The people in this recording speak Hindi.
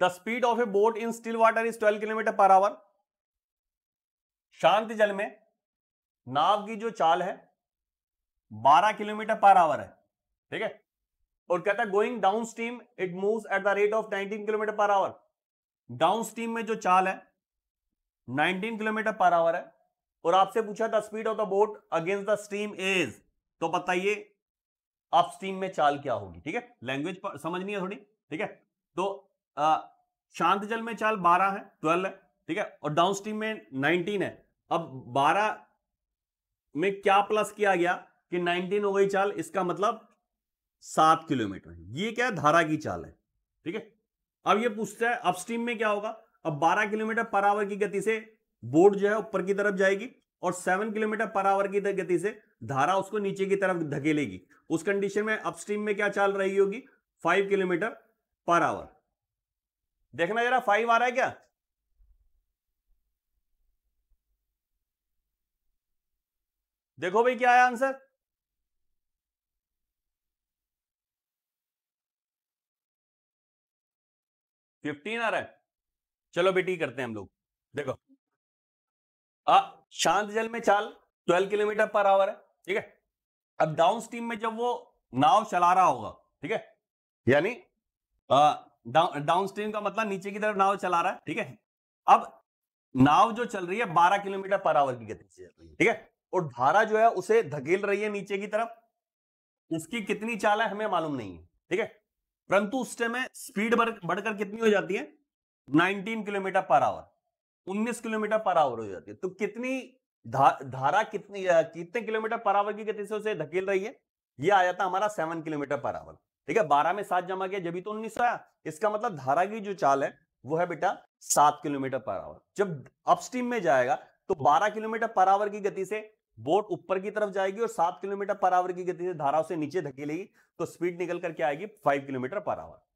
the speed of a boat in still water is 12 kilometre per hour शांत जल में नाव की जो चाल है 12 किलोमीटर पर आवर है ठीक है और कहता है going down stream it move at the rate of 19 kilometre per hour down stream में जो चाल है 19 किलोमीटर पर आवर है और आपसे पूछा the speed of the boat against the stream is तो बताइए आप स्टीम में चाल क्या होगी ठीक है लैंग्वेज समझनी है थोड़ी ठीक है तो शांत जल में चाल 12 है 12 है ठीक है और डाउन स्ट्रीम में 19 है अब 12 में क्या प्लस किया गया कि 19 हो गई चाल इसका मतलब सात किलोमीटर है ये क्या है धारा की चाल है ठीक है अब ये पूछता है अपस्ट्रीम में क्या होगा अब 12 किलोमीटर पर आवर की गति से बोर्ड जो है ऊपर की तरफ जाएगी और 7 किलोमीटर पर आवर की गति से धारा उसको नीचे की तरफ धकेलेगी उस कंडीशन में अपस्ट्रीम में क्या चाल रही होगी 5 किलोमीटर पर आवर देखना जरा फाइव आ रहा है क्या देखो भाई क्या आया आंसर फिफ्टीन आ रहा है चलो बेटी करते हैं हम लोग देखो आ, शांत जल में चाल ट्वेल्व किलोमीटर पर आवर है ठीक है अब डाउन स्टीम में जब वो नाव चला रहा होगा ठीक है यानी डाउन स्ट्रीम का मतलब नीचे की तरफ नाव चला रहा है ठीक है अब नाव जो चल रही है बारह किलोमीटर पर आवर की गति से चल रही है ठीक है और धारा जो है उसे धकेल रही है नीचे की तरफ उसकी कितनी चाल है हमें मालूम नहीं है ठीक है परंतु उस टाइम में स्पीड बढ़कर कितनी हो जाती है 19 kilometre per our 19 kilometre per our हो जाती है तो कितनी धा, धारा कितनी कितने किलोमीटर पर आवर की गति से उसे धकेल रही है यह आ जाता हमारा सेवन किलोमीटर पर आवर ठीक है बारह में सात जमा किया जब तो उन्नीस आया इसका मतलब धारा की जो चाल है वो है बेटा सात किलोमीटर पर आवर जब अपस्ट्रीम में जाएगा तो बारह किलोमीटर पर आवर की गति से बोट ऊपर की तरफ जाएगी और सात किलोमीटर पर आवर की गति से धारा से नीचे धकेलेगी तो स्पीड निकल करके आएगी फाइव किलोमीटर पर आवर